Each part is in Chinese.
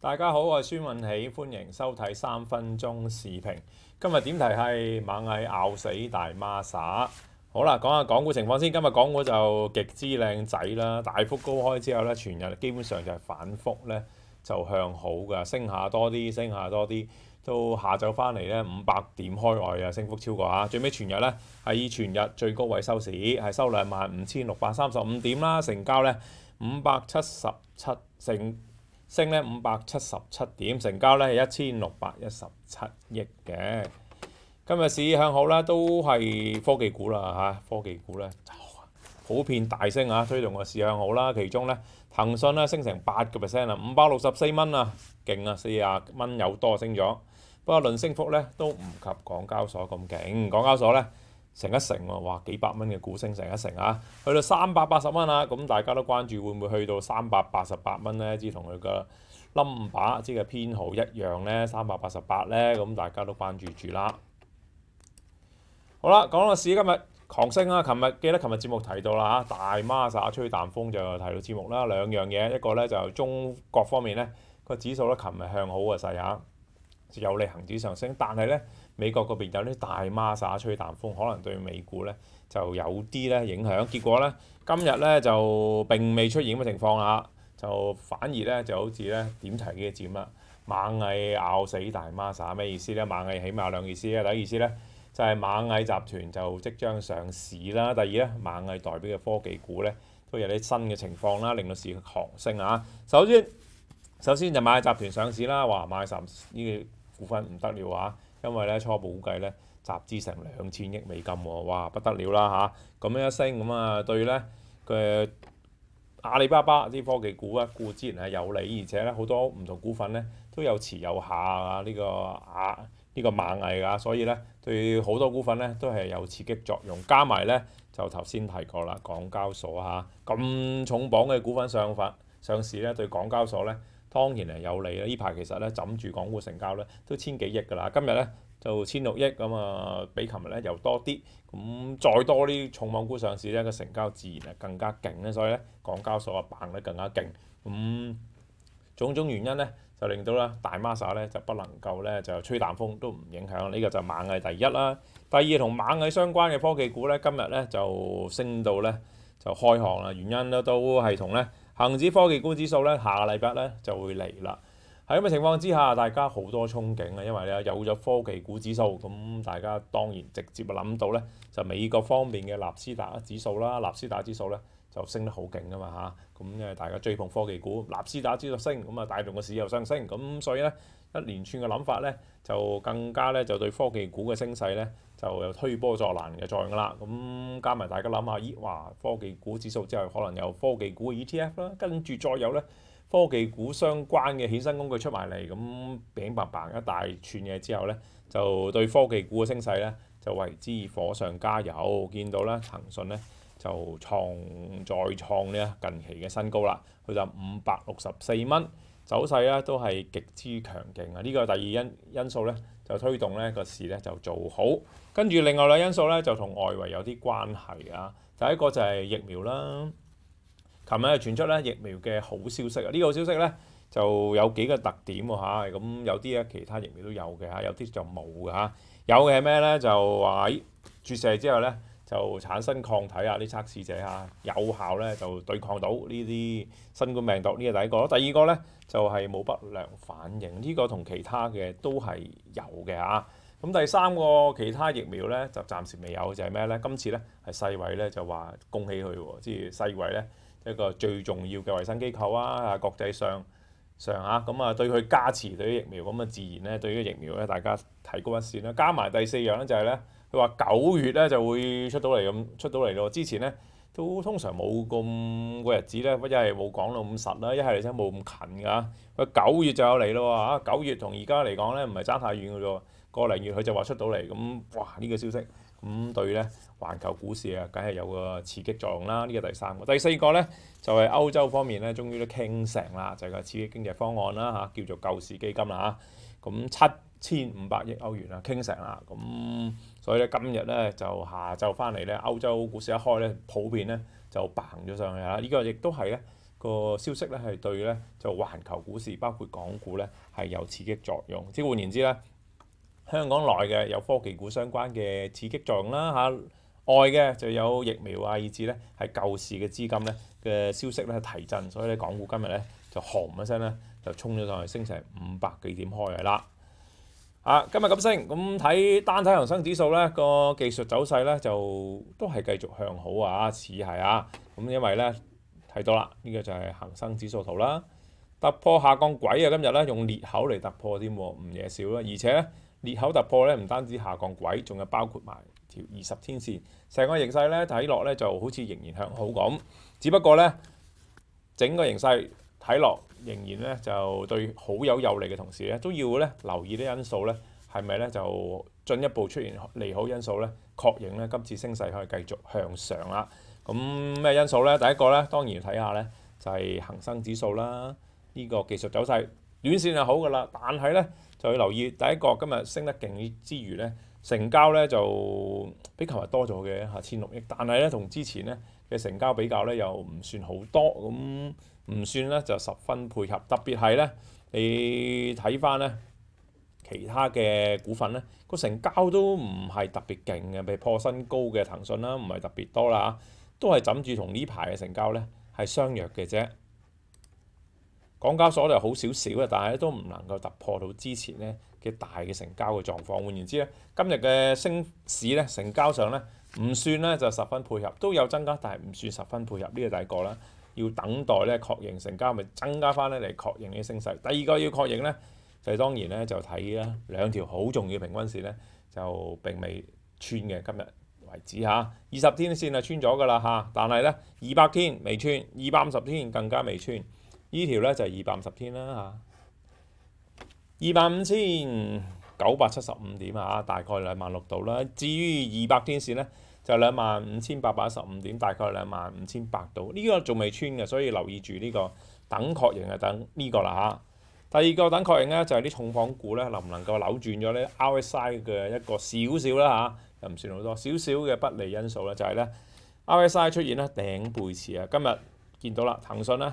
大家好，我系孙允喜，欢迎收睇三分钟视频。今日点题系蚂蚁咬死大孖撒。好啦，讲下港股情况先。今日港股就极之靓仔啦，大幅高开之后咧，全日基本上就系反复咧就向好噶，升下多啲，升下多啲。到下昼翻嚟咧，五百点开外啊，升幅超过啊。最尾全日咧以全日最高位收市，系收两万五千六百三十五点啦，成交咧五百七十七成。升咧五百七十七點，成交咧一千六百一十七億嘅。今日市向好啦，都係科技股啦嚇，科技股咧普遍大升啊，推動個市向好啦。其中咧，騰訊咧升成八個 percent 啊，五百六十四蚊啊，勁啊，四廿蚊有多升咗。不過輪升幅咧，都唔及港交所咁勁，港交所咧。成一成喎，哇幾百蚊嘅股升成一成啊！去到三百八十蚊啦，咁大家都關注會唔會去到三百八十八蚊咧？即同佢個 number，即係編號一樣咧，三百八十八咧，咁大家都關注住啦。好啦，講個市今日狂升啊！琴日記得琴日節目提到啦嚇，大媽曬吹淡風就提到節目啦，兩樣嘢，一個咧就中國方面咧個指數咧，琴日向好啊，勢下。有利恒指上升，但係咧美國嗰邊有啲大孖 a 吹淡風，可能對美股咧就有啲咧影響。結果咧今日咧就並未出現咁嘅情況啊，就反而咧就好似咧點呢嘅漸啦，螞蟻咬死大孖 a 咩意思咧？螞蟻起碼兩意思咧，第一意思咧就係螞蟻集團就即將上市啦，第二咧螞蟻代表嘅科技股咧都有啲新嘅情況啦，令到市行升啊。首先首先就螞蟻集團上市啦，話買十呢？股份唔得了啊！因為咧初步估計咧集資成兩千億美金喎，哇不得了啦嚇！咁樣一升咁啊，對咧嘅阿里巴巴啲科技股啊，固然係有利，而且咧好多唔同股份咧都有持有下啊呢個啊。呢個螞蟻啊，所以咧對好多股份咧都係有刺激作用。加埋咧就頭先提過啦，港交所嚇咁重磅嘅股份上發上市咧，對港交所咧。當然係有利啦！呢排其實咧枕住港股成交咧都千幾億噶啦，今日咧就千六億咁啊，比琴日咧又多啲。咁再多啲重磅股上市咧，個成交自然係更加勁咧。所以咧，港交所啊，掹得更加勁。咁種種原因咧，就令到咧大 m a s 咧就不能夠咧就吹淡風都唔影響。呢個就猛嘅第一啦。第二同猛嘅相關嘅科技股咧，今日咧就升到咧就開行啦。原因咧都係同咧。恒指科技股指數咧，下個禮拜咧就會嚟啦。喺咁嘅情況之下，大家好多憧憬啊，因為咧有咗科技股指數，咁大家當然直接啊諗到咧，就美國方面嘅纳斯達克指數啦，纳斯達克指數咧。就升得好勁啊嘛嚇，咁因大家追捧科技股，納斯達就升，咁啊，帶動個市又上升，咁所以咧一連串嘅諗法咧，就更加咧就對科技股嘅升勢咧，就有推波助瀾嘅作用啦。咁加埋大家諗下，咦？哇！科技股指數之後可能有科技股 ETF 啦，跟住再有咧科技股相關嘅衍生工具出埋嚟，咁餅白白一大串嘢之後咧，就對科技股嘅升勢咧就為之火上加油。見到啦，騰訊咧。就創再創咧近期嘅新高啦，佢就五百六十四蚊，走勢咧都係極之強勁啊！呢個第二因因素咧就推動咧個市咧就做好，跟住另外兩因素咧就同外圍有啲關係啊。第一個就係疫苗啦，琴日又傳出咧疫苗嘅好消息啊！呢個消息咧就有幾個特點喎嚇，咁有啲咧其他疫苗都有嘅嚇，有啲就冇嘅嚇。有嘅係咩咧？就話喺注射之後咧。就產生抗體啊！啲測試者嚇有效咧，就對抗到呢啲新冠病毒。呢個第一個，第二個咧就係冇不良反應。呢個同其他嘅都係有嘅嚇。咁第三個其他疫苗咧就暫時未有，就係咩咧？今次咧係世衞咧就話恭喜佢喎，即係世衞咧一個最重要嘅衞生機構啊，國際上上嚇咁啊對佢加持對啲疫苗咁啊，自然咧對啲疫苗咧大家提高一線啦。加埋第四樣咧就係咧。佢話九月咧就會出到嚟咁出到嚟咯。之前咧都通常冇咁個日子咧，一係冇講到咁實啦，一係真冇咁近㗎。佢九月就有嚟咯嚇。九月同而家嚟講咧，唔係爭太遠㗎啫個零月佢就話出到嚟咁，哇！呢個消息咁對咧，環球股市啊，梗係有個刺激作用啦。呢個第三個，第四個咧就係歐洲方面咧，終於都傾成啦，就係個刺激經濟方案啦嚇，叫做救市基金啦咁七。千五百億歐元啦，傾成啦咁，所以咧今日咧就下晝翻嚟咧，歐洲股市一開咧，普遍咧就嘭咗上去啦。呢個亦都係咧個消息咧，係對咧就全球股市包括港股咧係有刺激作用。即換言之咧，香港內嘅有科技股相關嘅刺激作用啦嚇，外嘅就有疫苗啊，以至咧係舊時嘅資金咧嘅消息咧提振，所以咧港股今日咧就轟一聲咧就衝咗上去，升成五百幾點開嚟啦。啊，今日咁升，咁睇單體恒生指數咧，個技術走勢咧就都係繼續向好啊，似係啊，咁因為咧睇到啦，呢個就係恒生指數圖啦，突破下降軌啊，今日咧用裂口嚟突破添，唔嘢少啦，而且咧裂口突破咧唔單止下降軌，仲有包括埋條二十天線，成個形勢咧睇落咧就好似仍然向好咁，只不過咧整個形勢。睇落仍然咧就對好有有利嘅同時咧，都要咧留意啲因素咧，係咪咧就進一步出現利好因素咧，確認咧今次升勢可以繼續向上啦。咁咩因素咧？第一個咧當然睇下咧就係恒生指數啦，呢個技術走勢短線係好噶啦，但係咧就要留意第一個今日升得勁之餘咧，成交咧就比琴日多咗嘅嚇千六億，但係咧同之前咧。嘅成交比較咧又唔算好多，咁唔算咧就十分配合。特別係咧，你睇翻咧其他嘅股份咧個成交都唔係特別勁嘅，譬如破新高嘅騰訊啦，唔係特別多啦，都係枕住同呢排嘅成交咧係相若嘅啫。港交所就好少少啊，但係都唔能夠突破到之前咧嘅大嘅成交嘅狀況。換言之咧，今日嘅升市咧成交上咧唔算咧就十分配合，都有增加，但係唔算十分配合。呢個第一個啦，要等待咧確認成交，咪增加翻咧嚟確認啲升勢。第二個要確認咧，就當然咧就睇啦兩條好重要嘅平均線咧就並未穿嘅今日為止嚇二十天線啊穿咗㗎啦嚇，但係咧二百天未穿，二百五十天更加未穿。呢條咧就係二百五十天啦嚇，二萬五千九百七十五點啊，大概兩萬六度啦。至於二百天線咧，就兩萬五千八百一十五點，大概兩萬五千八度。呢個仲未穿嘅，所以留意住呢個等確認啊，等呢個啦嚇。第二個等確認咧就係啲重磅股咧能唔能夠扭轉咗咧 RSI 嘅一個少少啦嚇，又唔算好多少少嘅不利因素咧，就係咧 RSI 出現咧頂背持啊。今日見到啦，騰訊咧。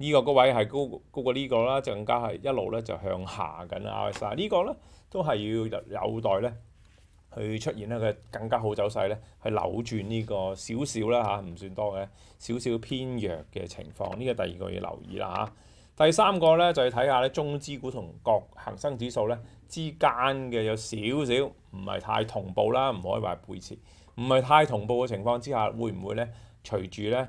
呢個個位係高高過呢個啦，就更加係一路咧就向下緊啦。S i 呢個咧都係要有待咧去出現咧佢更加好走勢咧，去扭轉呢個少少啦嚇，唔算多嘅少少偏弱嘅情況。呢個第二個要留意啦嚇。第三個咧就要睇下咧中資股同各恆生指數咧之間嘅有少少唔係太同步啦，唔可以話背刺，唔係太同步嘅情況之下會唔會咧隨住咧？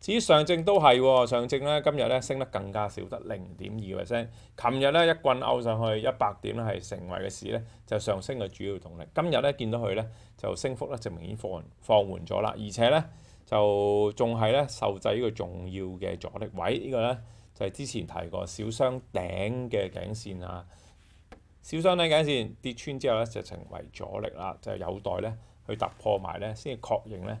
至於上證都係喎，上證咧今日咧升得更加少，得零點二 percent。琴日咧一棍勾上去一百點咧，係成為嘅市咧就上升嘅主要動力。今日咧見到佢咧就升幅咧就明顯放緩放緩咗啦，而且咧就仲係咧受制呢個重要嘅阻力位。呢個咧就係之前提過小雙頂嘅頸線啊，小雙頂頸線跌穿之後咧就成為阻力啦，就有待咧去突破埋咧先確認咧。